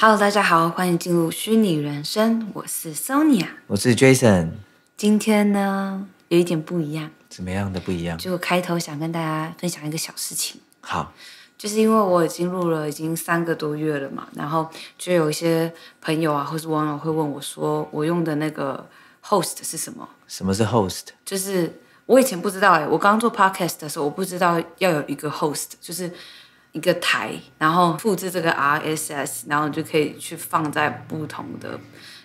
Hello，大家好，欢迎进入虚拟人生，我是 Sonia，我是 Jason。今天呢，有一点不一样，怎么样的不一样。就开头想跟大家分享一个小事情。好，就是因为我已经录了已经三个多月了嘛，然后就有一些朋友啊，或是网友会问我说，我用的那个 host 是什么？什么是 host？就是我以前不知道哎，我刚做 podcast 的时候，我不知道要有一个 host，就是。一个台，然后复制这个 RSS，然后就可以去放在不同的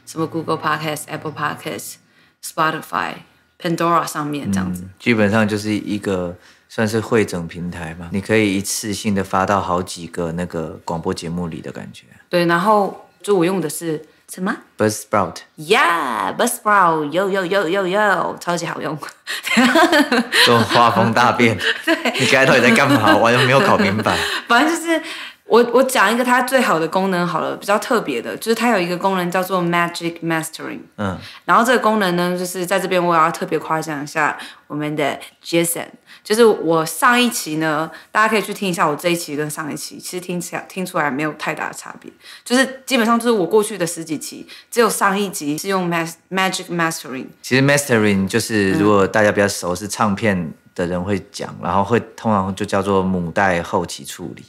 什么 Google Podcast、Apple Podcast、Spotify、Pandora 上面这样子。基本上就是一个算是汇整平台嘛，你可以一次性的发到好几个那个广播节目里的感觉。对，然后就我用的是。什么 b u s t sprout。y e a h b u s t sprout，又又又又又，超级好用。做 画风大变。对。你刚才到底在干嘛？我还没有搞明白。反正就是，我我讲一个它最好的功能好了，比较特别的，就是它有一个功能叫做 Magic Mastering。嗯。然后这个功能呢，就是在这边我要特别夸奖一下我们的 Jason。就是我上一期呢，大家可以去听一下我这一期跟上一期，其实听起来听出来没有太大的差别，就是基本上就是我过去的十几期，只有上一集是用 ma Magic Mastering。其实 Mastering 就是如果大家比较熟，是唱片的人会讲，然后会通常就叫做母带后期处理。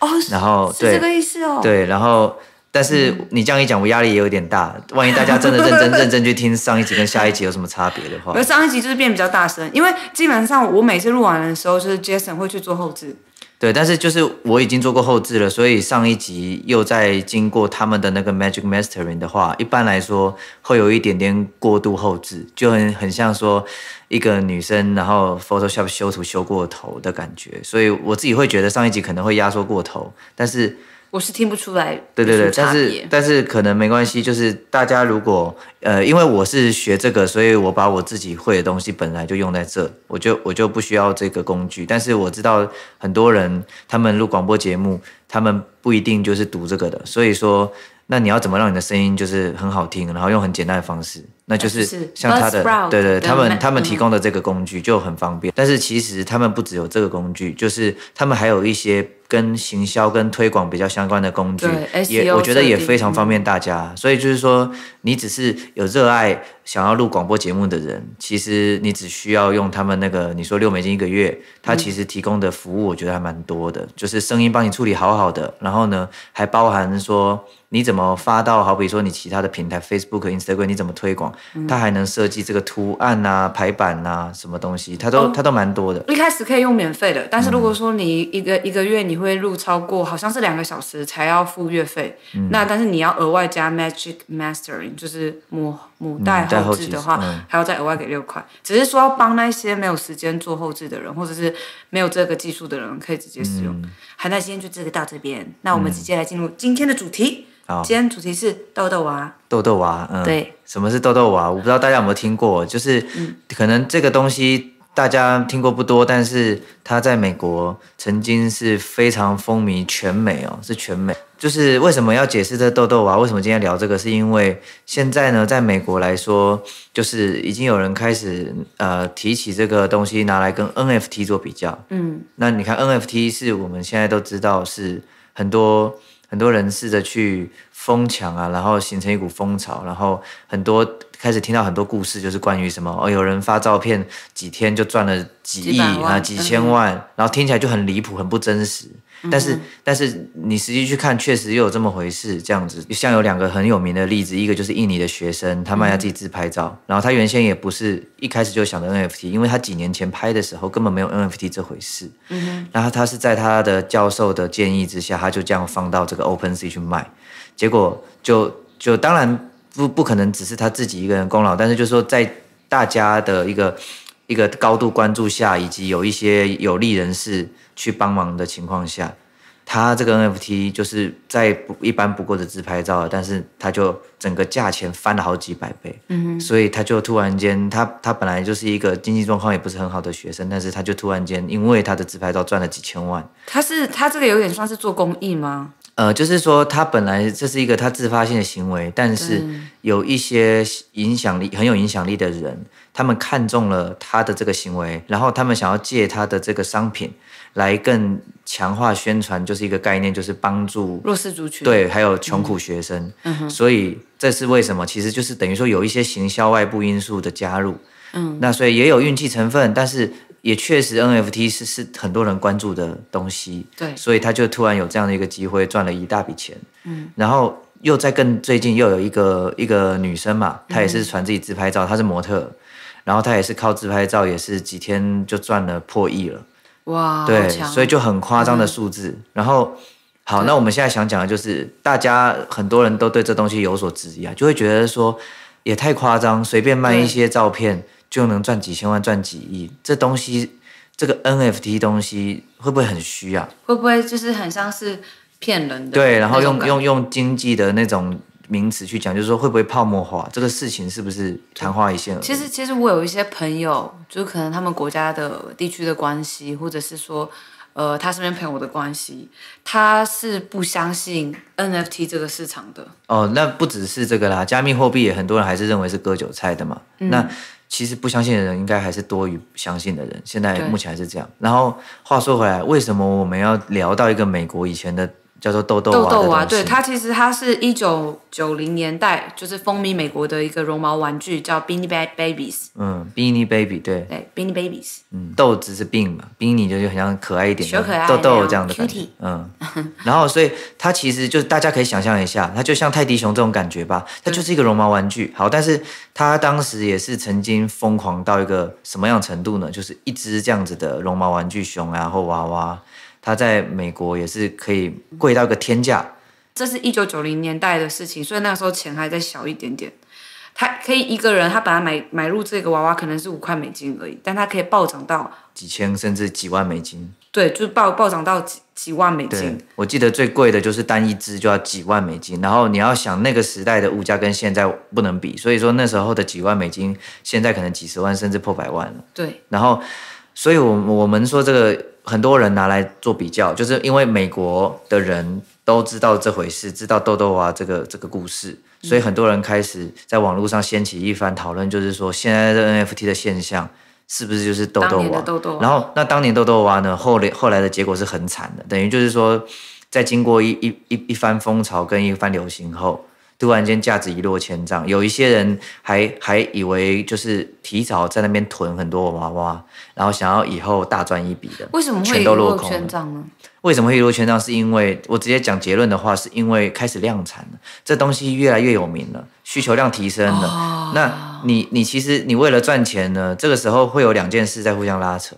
哦，然后是这个意思哦。对，然后。但是你这样一讲，我压力也有点大。万一大家真的认真 认真去听上一集跟下一集有什么差别的话，而上一集就是变比较大声，因为基本上我每次录完的时候，就是 Jason 会去做后置。对，但是就是我已经做过后置了，所以上一集又在经过他们的那个 Magic Mastering 的话，一般来说会有一点点过度后置，就很很像说一个女生然后 Photoshop 修图修过头的感觉。所以我自己会觉得上一集可能会压缩过头，但是。我是听不出来，对对对，但是但是可能没关系，就是大家如果呃，因为我是学这个，所以我把我自己会的东西本来就用在这，我就我就不需要这个工具。但是我知道很多人他们录广播节目，他们不一定就是读这个的，所以说那你要怎么让你的声音就是很好听，然后用很简单的方式，那就是像他的对对，他们他们提供的这个工具就很方便。但是其实他们不只有这个工具，就是他们还有一些。跟行销跟推广比较相关的工具，也我觉得也非常方便大家。所以就是说，你只是有热爱想要录广播节目的人，其实你只需要用他们那个，你说六美金一个月，他其实提供的服务我觉得还蛮多的，就是声音帮你处理好好的，然后呢，还包含说。你怎么发到好比说你其他的平台 Facebook、Instagram，你怎么推广？它还能设计这个图案啊、排版啊，什么东西，它都它都蛮多的。一开始可以用免费的，但是如果说你一个一个月你会录超过好像是两个小时，才要付月费。那但是你要额外加 Magic Mastering，就是魔。母带后置的话，还要再额外给六块，只是说要帮那些没有时间做后置的人，或者是没有这个技术的人，可以直接使用。好，那今天就这个到这边，那我们直接来进入今天的主题。今天主题是豆豆娃。豆豆娃，嗯，对，什么是豆豆娃？我不知道大家有没有听过，就是可能这个东西。大家听过不多，但是他在美国曾经是非常风靡全美哦，是全美。就是为什么要解释这豆豆啊？为什么今天聊这个？是因为现在呢，在美国来说，就是已经有人开始呃提起这个东西，拿来跟 NFT 做比较。嗯，那你看 NFT 是我们现在都知道是很多。很多人试着去疯抢啊，然后形成一股风潮，然后很多开始听到很多故事，就是关于什么哦，有人发照片几天就赚了几亿啊几千万，然后听起来就很离谱，很不真实。但是，但是你实际去看，确实又有这么回事。这样子，像有两个很有名的例子，一个就是印尼的学生，他卖他自己自拍照。然后他原先也不是一开始就想着 NFT，因为他几年前拍的时候根本没有 NFT 这回事。嗯然后他是在他的教授的建议之下，他就这样放到这个 OpenSea 去卖，结果就就当然不不可能只是他自己一个人功劳，但是就说在大家的一个。一个高度关注下，以及有一些有利人士去帮忙的情况下，他这个 NFT 就是在不一般不过的自拍照了，但是他就。整个价钱翻了好几百倍，所以他就突然间，他他本来就是一个经济状况也不是很好的学生，但是他就突然间，因为他的自拍照赚了几千万。他是他这个有点算是做公益吗？呃，就是说他本来这是一个他自发性的行为，但是有一些影响力很有影响力的人，他们看中了他的这个行为，然后他们想要借他的这个商品来更强化宣传，就是一个概念，就是帮助弱势族群，对，还有穷苦学生，所以。这是为什么？其实就是等于说有一些行销外部因素的加入，嗯，那所以也有运气成分，但是也确实 NFT 是是很多人关注的东西，对，所以他就突然有这样的一个机会赚了一大笔钱，嗯，然后又再更最近又有一个一个女生嘛，她也是传自己自拍照，她是模特，然后她也是靠自拍照，也是几天就赚了破亿了，哇，对，所以就很夸张的数字，然后。好，那我们现在想讲的就是，大家很多人都对这东西有所质疑啊，就会觉得说也太夸张，随便卖一些照片就能赚几千万、赚几亿，这东西，这个 NFT 东西会不会很虚啊？会不会就是很像是骗人的？对，然后用用用经济的那种名词去讲，就是说会不会泡沫化？这个事情是不是昙花一现？其实，其实我有一些朋友，就是可能他们国家的地区的关系，或者是说。呃，他身边朋友的关系，他是不相信 NFT 这个市场的。哦，那不只是这个啦，加密货币也很多人还是认为是割韭菜的嘛。那其实不相信的人应该还是多于相信的人，现在目前还是这样。然后话说回来，为什么我们要聊到一个美国以前的？叫做豆豆娃，对它其实它是一九九零年代就是风靡美国的一个绒毛玩具，叫 b a n i b a b Babies。嗯 b a n i Baby 对，对 b a n i Babies。嗯，豆子是病嘛 b a n i 就是很像可爱一点，豆豆这样的感觉。嗯，然后所以它其实就是大家可以想象一下，它就像泰迪熊这种感觉吧，它就是一个绒毛玩具。好，但是它当时也是曾经疯狂到一个什么样程度呢？就是一只这样子的绒毛玩具熊然或娃娃。它在美国也是可以贵到个天价，这是一九九零年代的事情，所以那时候钱还在小一点点。它可以一个人，他本来买买入这个娃娃可能是五块美金而已，但他可以暴涨到几千甚至几万美金。对，就是爆暴涨到几几万美金。我记得最贵的就是单一只就要几万美金，然后你要想那个时代的物价跟现在不能比，所以说那时候的几万美金，现在可能几十万甚至破百万了。对，然后，所以我我们说这个。很多人拿来做比较，就是因为美国的人都知道这回事，知道豆豆娃这个这个故事，所以很多人开始在网络上掀起一番讨论，就是说现在的 NFT 的现象是不是就是豆豆娃？豆豆。然后，那当年豆豆娃呢？后来后来的结果是很惨的，等于就是说，在经过一一一一番风潮跟一番流行后。突然间价值一落千丈，有一些人还还以为就是提早在那边囤很多娃娃，然后想要以后大赚一笔的，为什么会落空呢？为什么会落千丈？是因为我直接讲结论的话，是因为开始量产了，这东西越来越有名了，需求量提升了。那你你其实你为了赚钱呢，这个时候会有两件事在互相拉扯，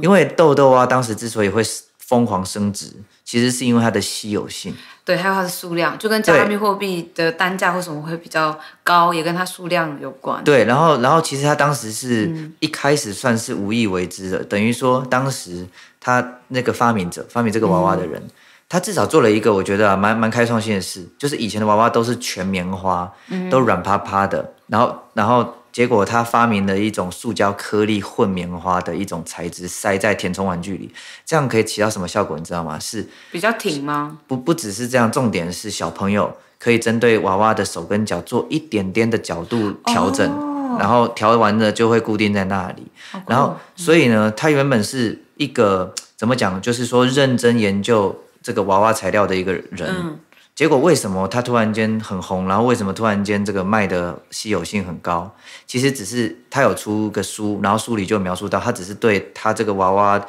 因为豆豆啊，当时之所以会疯狂升值，其实是因为它的稀有性。对，还有它的数量，就跟加密货币的单价或什么会比较高，也跟它数量有关。对，然后，然后其实他当时是一开始算是无意为之的，等于说当时他那个发明者发明这个娃娃的人，他至少做了一个我觉得蛮蛮开创性的事，就是以前的娃娃都是全棉花，都软趴趴的，然后，然后。结果他发明了一种塑胶颗粒混棉花的一种材质塞在填充玩具里，这样可以起到什么效果？你知道吗？是比较挺吗？不，不只是这样，重点是小朋友可以针对娃娃的手跟脚做一点点的角度调整，然后调完了就会固定在那里。然后，所以呢，他原本是一个怎么讲？就是说认真研究这个娃娃材料的一个人。结果为什么他突然间很红，然后为什么突然间这个卖的稀有性很高？其实只是他有出个书，然后书里就描述到，他只是对他这个娃娃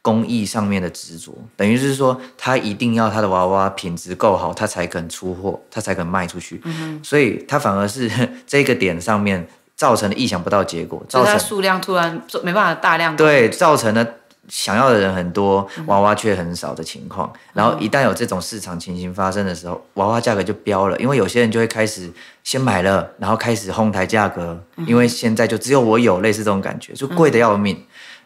工艺上面的执着，等于是说他一定要他的娃娃品质够好，他才肯出货，他才肯卖出去。所以他反而是这个点上面造成了意想不到结果，造成数量突然没办法大量对，造成的。想要的人很多，娃娃却很少的情况。然后一旦有这种市场情形发生的时候，娃娃价格就飙了，因为有些人就会开始先买了，然后开始哄抬价格。因为现在就只有我有类似这种感觉，就贵的要命。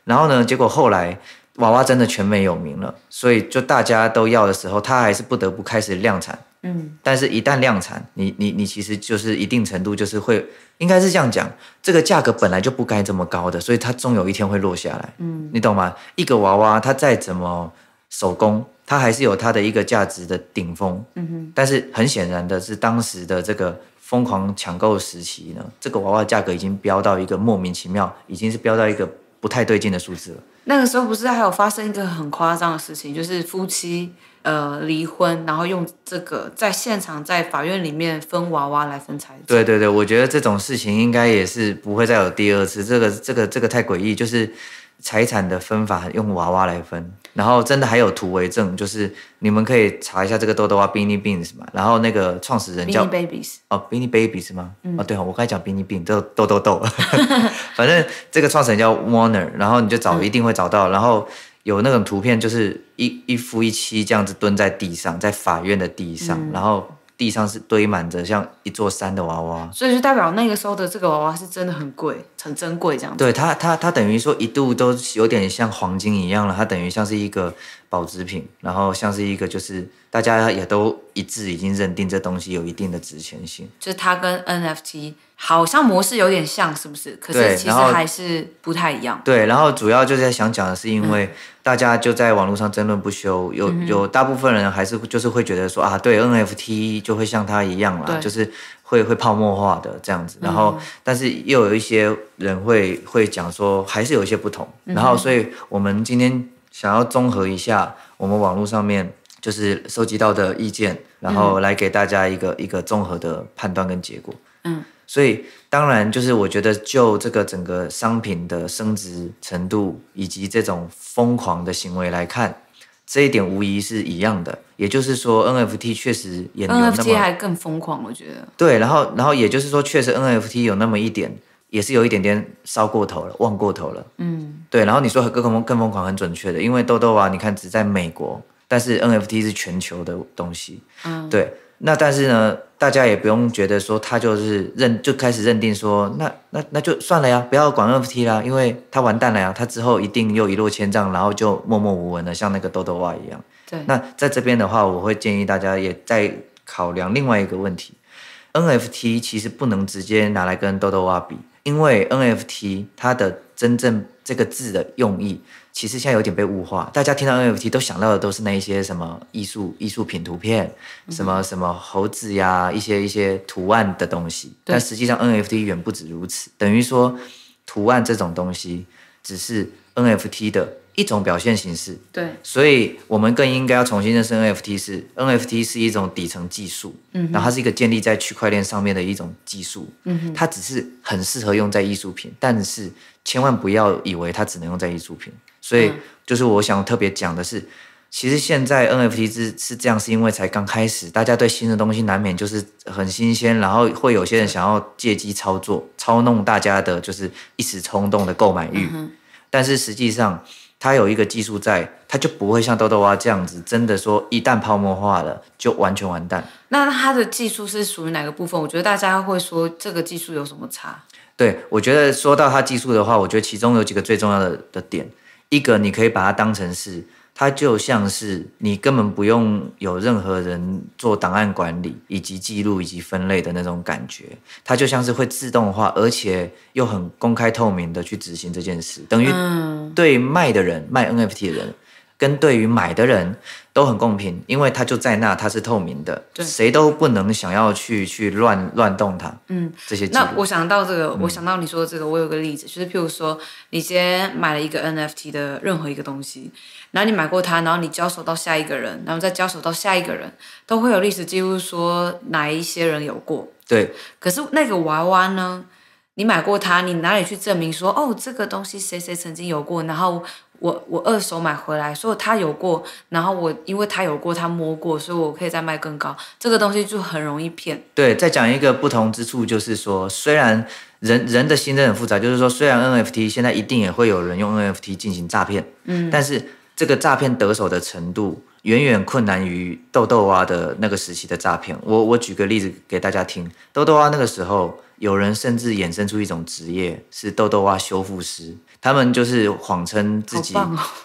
然后呢，结果后来。娃娃真的全美有名了，所以就大家都要的时候，它还是不得不开始量产。嗯，但是，一旦量产，你你你其实就是一定程度就是会，应该是这样讲，这个价格本来就不该这么高的，所以它终有一天会落下来。嗯，你懂吗？一个娃娃，它再怎么手工，它还是有它的一个价值的顶峰。嗯哼，但是很显然的是，当时的这个疯狂抢购时期呢，这个娃娃价格已经飙到一个莫名其妙，已经是飙到一个不太对劲的数字了。那个时候不是还有发生一个很夸张的事情，就是夫妻。呃，离婚，然后用这个在现场在法院里面分娃娃来分财产。对对对，我觉得这种事情应该也是不会再有第二次。这个这个这个太诡异，就是财产的分法用娃娃来分，然后真的还有图为证，就是你们可以查一下这个豆豆啊 b e a n i e b a n s 嘛。然后那个创始人叫 b a b i e s 哦，Beanie Babies 是吗？哦对，我刚才讲 Beanie b a n s 豆豆豆豆，反正这个创始人叫 Warner，然后你就找一定会找到，然后。有那种图片，就是一一夫一妻这样子蹲在地上，在法院的地上，然后地上是堆满着像一座山的娃娃，所以就代表那个时候的这个娃娃是真的很贵。很珍贵，这样对它，它它等于说一度都有点像黄金一样了，它等于像是一个保值品，然后像是一个就是大家也都一致已经认定这东西有一定的值钱性。就是它跟 NFT 好像模式有点像是不是？可是其实还是不太一样。对，然后主要就是在想讲的是因为大家就在网络上争论不休，有有大部分人还是就是会觉得说啊，对 NFT 就会像它一样了，就是。会会泡沫化的这样子，然后但是又有一些人会会讲说还是有一些不同，然后所以我们今天想要综合一下我们网络上面就是收集到的意见，然后来给大家一个一个综合的判断跟结果。嗯，所以当然就是我觉得就这个整个商品的升值程度以及这种疯狂的行为来看。这一点无疑是一样的，也就是说，NFT 确实也 NFT 还更疯狂，我觉得。对，然后，然后也就是说，确实 NFT 有那么一点，也是有一点点烧过头了，忘过头了。嗯，对。然后你说更更更疯狂，很准确的，因为豆豆啊，你看只在美国，但是 NFT 是全球的东西。嗯，对。那但是呢，大家也不用觉得说他就是认就开始认定说那那那就算了呀，不要管 NFT 啦，因为他完蛋了呀，他之后一定又一落千丈，然后就默默无闻的像那个豆豆蛙一样。对，那在这边的话，我会建议大家也在考量另外一个问题，NFT 其实不能直接拿来跟豆豆蛙比，因为 NFT 它的真正这个字的用意。其实现在有点被物化，大家听到 NFT 都想到的都是那一些什么艺术艺术品图片，什么什么猴子呀，一些一些图案的东西。但实际上 NFT 远不止如此，等于说图案这种东西只是 NFT 的一种表现形式。对，所以我们更应该要重新认识 NFT，是 NFT 是一种底层技术，嗯，然后它是一个建立在区块链上面的一种技术，嗯，它只是很适合用在艺术品，但是千万不要以为它只能用在艺术品。所以就是我想特别讲的是，其实现在 NFT 是是这样，是因为才刚开始，大家对新的东西难免就是很新鲜，然后会有些人想要借机操作、操弄大家的，就是一时冲动的购买欲。但是实际上，它有一个技术在，它就不会像豆豆蛙这样子，真的说一旦泡沫化了就完全完蛋。那它的技术是属于哪个部分？我觉得大家会说这个技术有什么差？对，我觉得说到它技术的话，我觉得其中有几个最重要的的点。一个，你可以把它当成是，它就像是你根本不用有任何人做档案管理以及记录以及分类的那种感觉，它就像是会自动化，而且又很公开透明的去执行这件事，等于对卖的人，卖 NFT 的人。跟对于买的人都很公平，因为他就在那，他是透明的，谁都不能想要去去乱乱动它。嗯，这些。那我想到这个，我想到你说的这个，我有个例子，就是譬如说，你先买了一个 NFT 的任何一个东西，然后你买过它，然后你交手到下一个人，然后再交手到下一个人，都会有历史记录说哪一些人有过。对。可是那个娃娃呢？你买过它，你哪里去证明说哦，这个东西谁谁曾经有过？然后。我我二手买回来，所以他有过，然后我因为他有过，他摸过，所以我可以再卖更高。这个东西就很容易骗。对，再讲一个不同之处，就是说，虽然人人的心真很复杂，就是说，虽然 NFT 现在一定也会有人用 NFT 进行诈骗，嗯，但是这个诈骗得手的程度，远远困难于豆豆蛙的那个时期的诈骗。我我举个例子给大家听，豆豆蛙那个时候，有人甚至衍生出一种职业，是豆豆蛙修复师。他们就是谎称自己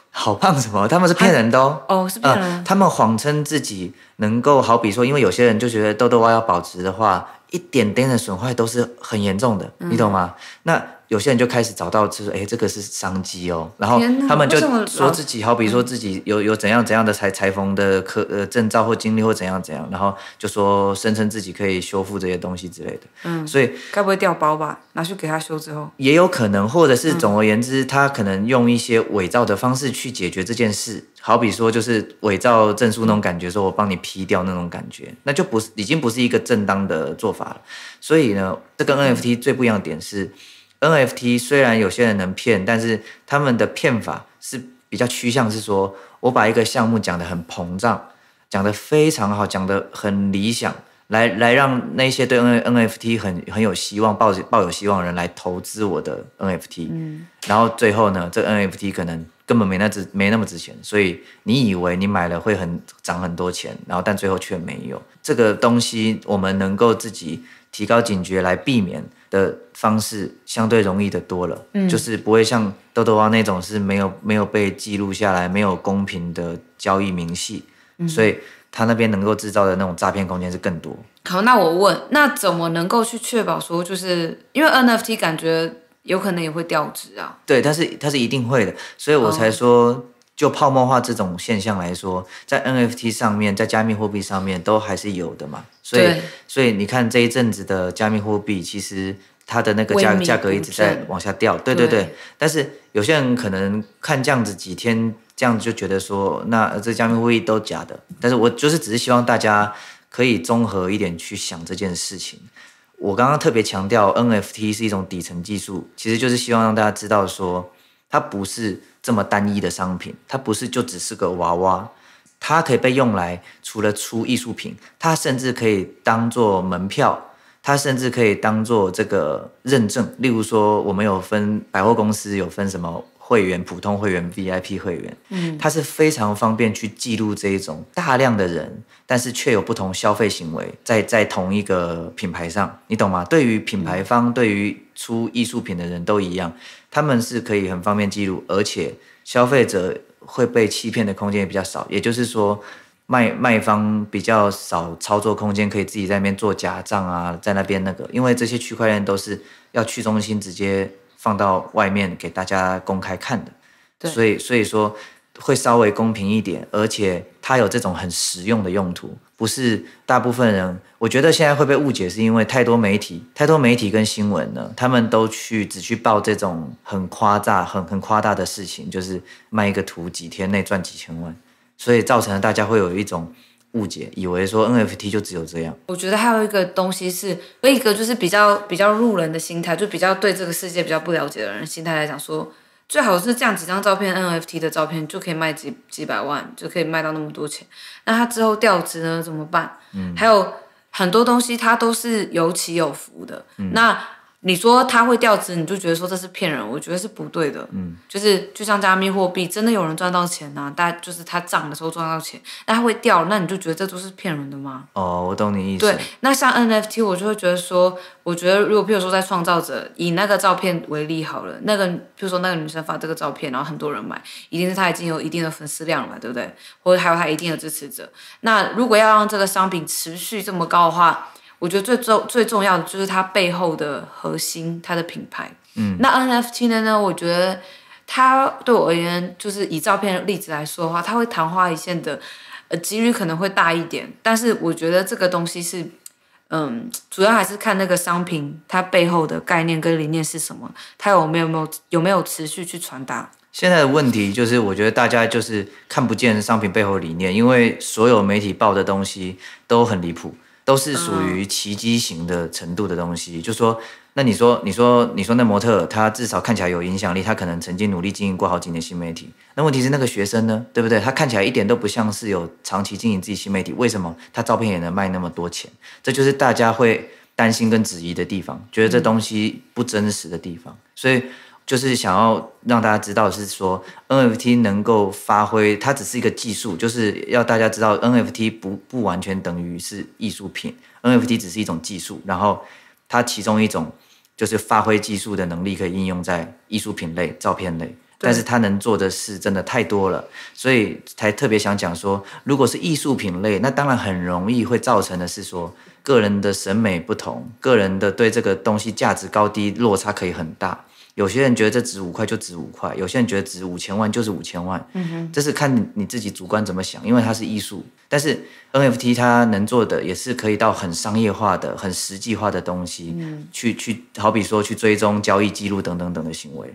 好胖什么，他们是骗人的哦。哦，是骗人。他们谎称自己能够，好比说，因为有些人就觉得痘痘疤要保持的话，一点点的损坏都是很严重的，你懂吗？那。有些人就开始找到，就是哎，这个是商机哦。”然后他们就说自己，好比说自己有有怎样怎样的裁裁缝的科呃证照或经历或怎样怎样，然后就说声称自己可以修复这些东西之类的。嗯，所以该不会掉包吧？拿去给他修之后，也有可能，或者是总而言之，他可能用一些伪造的方式去解决这件事。好比说，就是伪造证书那种感觉，说我帮你 P 掉那种感觉，那就不是已经不是一个正当的做法了。所以呢，这跟 NFT 最不一样的点是。NFT 虽然有些人能骗，但是他们的骗法是比较趋向是说，我把一个项目讲得很膨胀，讲得非常好，讲得很理想，来来让那些对 N NFT 很很有希望抱抱有希望的人来投资我的 NFT，嗯，然后最后呢，这 NFT 可能根本没那值，没那么值钱，所以你以为你买了会很涨很多钱，然后但最后却没有这个东西，我们能够自己提高警觉来避免。的方式相对容易的多了，嗯，就是不会像豆豆蛙那种是没有没有被记录下来、没有公平的交易明细，嗯，所以他那边能够制造的那种诈骗空间是更多。好，那我问，那怎么能够去确保说，就是因为 NFT 感觉有可能也会掉值啊？对，它是它是一定会的，所以我才说。就泡沫化这种现象来说，在 NFT 上面，在加密货币上面都还是有的嘛，所以所以你看这一阵子的加密货币，其实它的那个价价格一直在往下掉，对对对。但是有些人可能看这样子几天，这样子就觉得说，那这加密货币都假的。但是我就是只是希望大家可以综合一点去想这件事情。我刚刚特别强调 NFT 是一种底层技术，其实就是希望让大家知道说，它不是。这么单一的商品，它不是就只是个娃娃，它可以被用来除了出艺术品，它甚至可以当做门票，它甚至可以当做这个认证。例如说，我们有分百货公司有分什么会员，普通会员、VIP 会员，嗯，它是非常方便去记录这一种大量的人，但是却有不同消费行为，在在同一个品牌上，你懂吗？对于品牌方，对于。出艺术品的人都一样，他们是可以很方便记录，而且消费者会被欺骗的空间也比较少。也就是说，卖卖方比较少操作空间，可以自己在那边做假账啊，在那边那个，因为这些区块链都是要去中心直接放到外面给大家公开看的，所以所以说。会稍微公平一点，而且它有这种很实用的用途，不是大部分人。我觉得现在会被误解，是因为太多媒体、太多媒体跟新闻呢，他们都去只去报这种很夸张、很很夸大的事情，就是卖一个图几天内赚几千万，所以造成了大家会有一种误解，以为说 NFT 就只有这样。我觉得还有一个东西是，一个就是比较比较路人的心态，就比较对这个世界比较不了解的人心态来讲说。最好是这样几张照片，NFT 的照片就可以卖几几百万，就可以卖到那么多钱。那他之后掉值呢，怎么办？嗯，还有很多东西，它都是有起有伏的。嗯，那。你说他会掉值，你就觉得说这是骗人，我觉得是不对的。嗯，就是就像加密货币，真的有人赚到钱啊，但就是它涨的时候赚到钱，但它会掉，那你就觉得这都是骗人的吗？哦，我懂你意思。对，那像 NFT，我就会觉得说，我觉得如果譬如说在创造者以那个照片为例好了，那个譬如说那个女生发这个照片，然后很多人买，一定是他已经有一定的粉丝量了嘛，对不对？或者还有他一定的支持者，那如果要让这个商品持续这么高的话。我觉得最重最重要的就是它背后的核心，它的品牌。嗯，那 NFT 呢？我觉得它对我而言，就是以照片例子来说的话，它会昙花一现的，呃，几率可能会大一点。但是我觉得这个东西是，嗯，主要还是看那个商品它背后的概念跟理念是什么，它有没有没有有没有持续去传达。现在的问题就是，我觉得大家就是看不见商品背后理念，因为所有媒体报的东西都很离谱。都是属于奇迹型的程度的东西，就说，那你说，你说，你说，那模特他至少看起来有影响力，他可能曾经努力经营过好几年新媒体。那问题是那个学生呢，对不对？他看起来一点都不像是有长期经营自己新媒体，为什么他照片也能卖那么多钱？这就是大家会担心跟质疑的地方，觉得这东西不真实的地方，所以。就是想要让大家知道，是说 NFT 能够发挥，它只是一个技术，就是要大家知道 NFT 不不完全等于是艺术品，NFT 只是一种技术，然后它其中一种就是发挥技术的能力可以应用在艺术品类、照片类，但是它能做的事真的太多了，所以才特别想讲说，如果是艺术品类，那当然很容易会造成的是说个人的审美不同，个人的对这个东西价值高低落差可以很大。有些人觉得这值五块就值五块，有些人觉得值五千万就是五千万，这是看你你自己主观怎么想，因为它是艺术。但是 NFT 它能做的也是可以到很商业化、的很实际化的东西，去去好比说去追踪交易记录等等等的行为，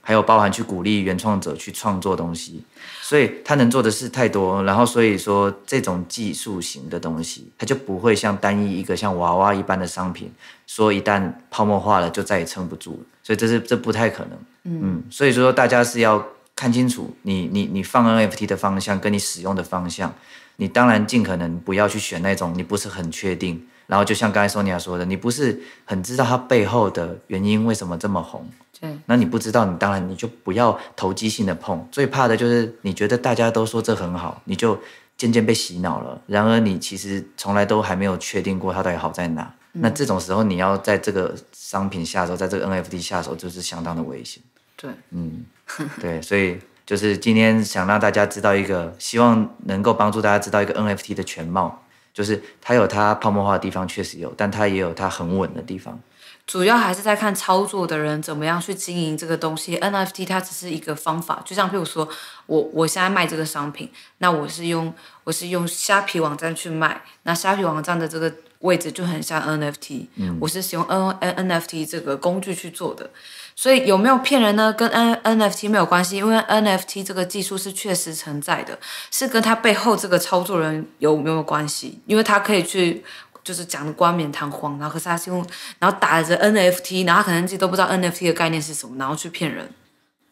还有包含去鼓励原创者去创作东西，所以它能做的事太多。然后所以说这种技术型的东西，它就不会像单一一个像娃娃一般的商品。说一旦泡沫化了，就再也撑不住了，所以这是这不太可能。嗯，所以说大家是要看清楚你你你放 NFT 的方向跟你使用的方向，你当然尽可能不要去选那种你不是很确定。然后就像刚才索尼娅说的，你不是很知道它背后的原因为什么这么红。对，那你不知道，你当然你就不要投机性的碰。最怕的就是你觉得大家都说这很好，你就渐渐被洗脑了。然而你其实从来都还没有确定过它到底好在哪。那这种时候，你要在这个商品下手，在这个 NFT 下手，就是相当的危险。对，嗯，对，所以就是今天想让大家知道一个，希望能够帮助大家知道一个 NFT 的全貌，就是它有它泡沫化的地方，确实有，但它也有它很稳的地方。主要还是在看操作的人怎么样去经营这个东西。NFT 它只是一个方法，就像譬如说，我我现在卖这个商品，那我是用我是用虾皮网站去卖，那虾皮网站的这个。位置就很像 NFT，我是使用 N NFT 这个工具去做的，所以有没有骗人呢？跟 N NFT 没有关系，因为 NFT 这个技术是确实存在的，是跟他背后这个操作人有没有关系？因为他可以去就是讲的冠冕堂皇，然后他用然后打着 NFT，然后可能自己都不知道 NFT 的概念是什么，然后去骗人。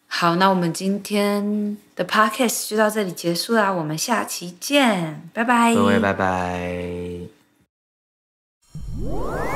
好，那我们今天的 Podcast 就到这里结束啦，我们下期见，拜拜，各位拜拜。Música